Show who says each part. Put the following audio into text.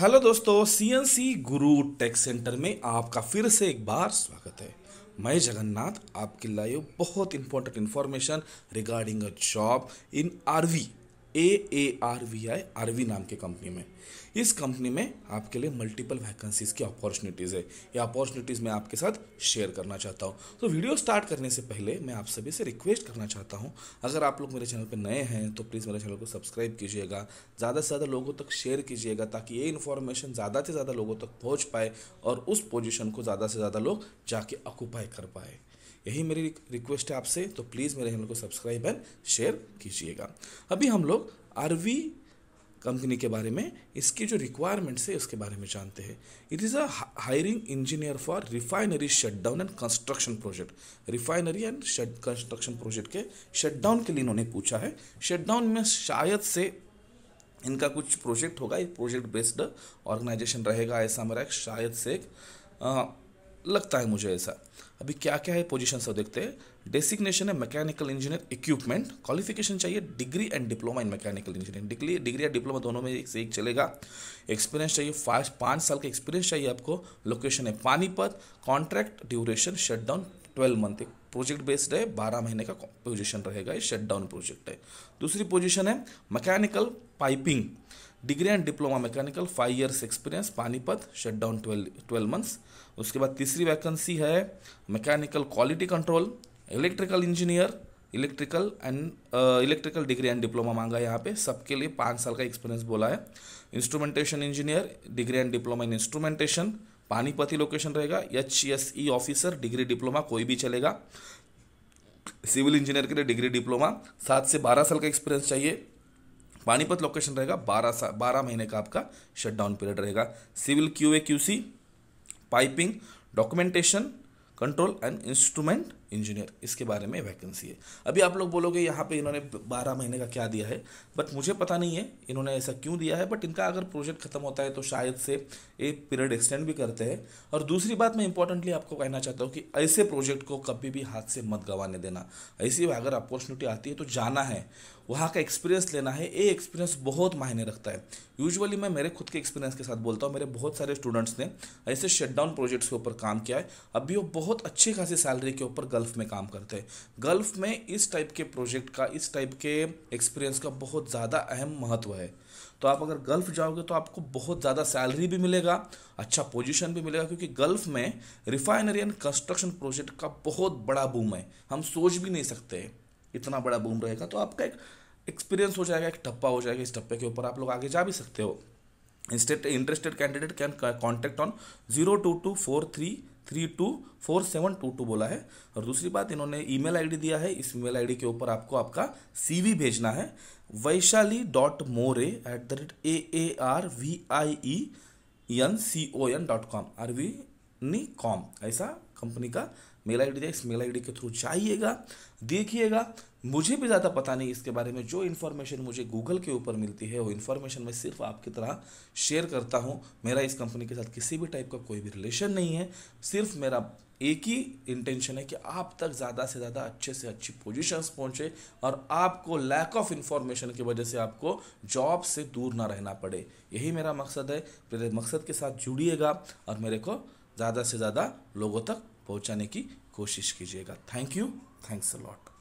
Speaker 1: hello दोस्तों CNC गुरु take centre में आपका फिर से एक बार स्वागत है मैं जगन्नाथ आपके लाइव बहुत important information regarding a job in R V A A R V I R V नाम के कंपनी में इस कंपनी में आपके लिए मल्टीपल वैकेंसीज की अपॉर्चुनिटीज़ है ये अपॉर्चुनिटीज़ मैं आपके साथ शेयर करना चाहता हूँ तो वीडियो स्टार्ट करने से पहले मैं आप सभी से रिक्वेस्ट करना चाहता हूँ अगर आप लोग मेरे चैनल पर नए हैं तो प्लीज़ मेरे चैनल को सब्सक्राइब कीजिएगा ज़्यादा से ज़्यादा लोगों तक शेयर कीजिएगा ताकि ये इन्फॉर्मेशन ज़्यादा से ज़्यादा लोगों तक पहुँच पाए और उस पोजिशन को ज़्यादा से ज़्यादा लोग जाके ऑक्यूपाई कर पाए यही मेरी रिक्वेस्ट है आपसे तो प्लीज़ मेरे चैनल को सब्सक्राइब एंड शेयर कीजिएगा अभी हम लोग आर कंपनी के बारे में इसकी जो रिक्वायरमेंट्स है उसके बारे में जानते हैं it is a hiring engineer for refinery shutdown and construction project refinery and shut construction project के शटडाउन के लिए इन्होंने पूछा है शटडाउन में शायद से इनका कुछ प्रोजेक्ट होगा एक प्रोजेक्ट बेस्ड ऑर्गेनाइजेशन रहेगा ऐसा मेरा शायद से एक लगता है मुझे ऐसा अभी क्या क्या है पोजिशन तो सब देखते हैं डेसिग्नेशन है मैकेनिकल इंजीनियर इक्विपमेंट क्वालिफिकेशन चाहिए degree and diploma in mechanical engineering degree degree या डिप्लोमा दोनों में एक से एक चलेगा एक्सपीरियंस चाहिए फाइव पाँच साल का एक्सपीरियंस चाहिए आपको लोकेशन है Panipat contract duration shut down twelve month एक प्रोजेक्ट बेस्ड है बारह महीने का पोजिशन रहेगा ये शट डाउन प्रोजेक्ट है दूसरी पोजिशन है mechanical piping degree and diploma mechanical five years experience Panipat shut down twelve twelve months उसके बाद तीसरी वैकेंसी है mechanical quality control electrical engineer electrical and electrical degree and diploma मांगा यहाँ पे सबके लिए पाँच साल का एक्सपीरियंस बोला है instrumentation engineer degree and diploma in instrumentation पानीपति लोकेशन रहेगा H S E officer degree diploma कोई भी चलेगा सिविल इंजीनियर के लिए डिग्री डिप्लोमा सात से बारह साल का एक्सपीरियंस चाहिए पानीपत लोकेशन रहेगा बारह सा बारह महीने का आपका शटडाउन पीरियड रहेगा civil Q A Q C piping documentation control and instrument engineer इसके बारे में वैकेंसी है अभी आप लोग बोलोगे यहाँ पे इन्होंने बारह महीने का क्या दिया है बट मुझे पता नहीं है इन्होंने ऐसा क्यों दिया है बट इनका अगर प्रोजेक्ट खत्म होता है तो शायद से ये पीरियड एक्सटेंड भी करते हैं और दूसरी बात मैं इंपॉर्टेंटली आपको कहना चाहता हूँ कि ऐसे प्रोजेक्ट को कभी भी हाथ से मत गंवाने देना ऐसी अगर अपॉर्चुनिटी आती है तो जाना है वहाँ का एक्सपीरियंस लेना है ये एक्सपीरियंस बहुत मायने रखता है यूजुअली मैं मेरे खुद के एक्सपीरियंस के साथ बोलता हूँ मेरे बहुत सारे स्टूडेंट्स ने ऐसे शटडाउन प्रोजेक्ट्स के ऊपर काम किया है अभी वो बहुत अच्छी खासी सैलरी के ऊपर गल्फ़ में काम करते हैं गल्फ़ में इस टाइप के प्रोजेक्ट का इस टाइप के एक्सपीरियंस का बहुत ज़्यादा अहम महत्व है तो आप अगर गल्फ़ जाओगे तो आपको बहुत ज़्यादा सैलरी भी मिलेगा अच्छा पोजीशन भी मिलेगा क्योंकि गल्फ़ में रिफाइनरी एंड कंस्ट्रक्शन प्रोजेक्ट का बहुत बड़ा बूम है हम सोच भी नहीं सकते इतना बड़ा बूम रहेगा तो आपका एक एक्सपीरियंस हो जाएगा एक टप्पा हो जाएगा इस टप्पे के ऊपर आप लोग आगे जा भी सकते हो इंस्टेट interested candidate can contact on zero two two four three three two four seven two two बोला है और दूसरी बात इन्होंने ईमेल आईडी दिया है इस ईमेल आईडी के ऊपर आपको आपका सीवी भेजना है Vaishali dot More at the rate A A R V I E N C O N dot com R V नी कॉम ऐसा कंपनी का मेल आईडी दिया इस मेल आईडी के थ्रू जाइएगा देखिएगा मुझे भी ज़्यादा पता नहीं इसके बारे में जो इन्फॉर्मेशन मुझे गूगल के ऊपर मिलती है वो इन्फॉर्मेशन मैं सिर्फ आपकी तरह शेयर करता हूँ मेरा इस कंपनी के साथ किसी भी टाइप का कोई भी रिलेशन नहीं है सिर्फ मेरा एक ही इंटेंशन है कि आप तक ज़्यादा से ज़्यादा अच्छे से अच्छी पोजिशंस पहुँचे और आपको लैक ऑफ इन्फॉर्मेशन की वजह से आपको जॉब से दूर ना रहना पड़े यही मेरा मकसद है मेरे मकसद के साथ जुड़िएगा और मेरे को ज़्यादा से ज़्यादा लोगों तक पहुँचाने की कोशिश कीजिएगा thank you thanks a lot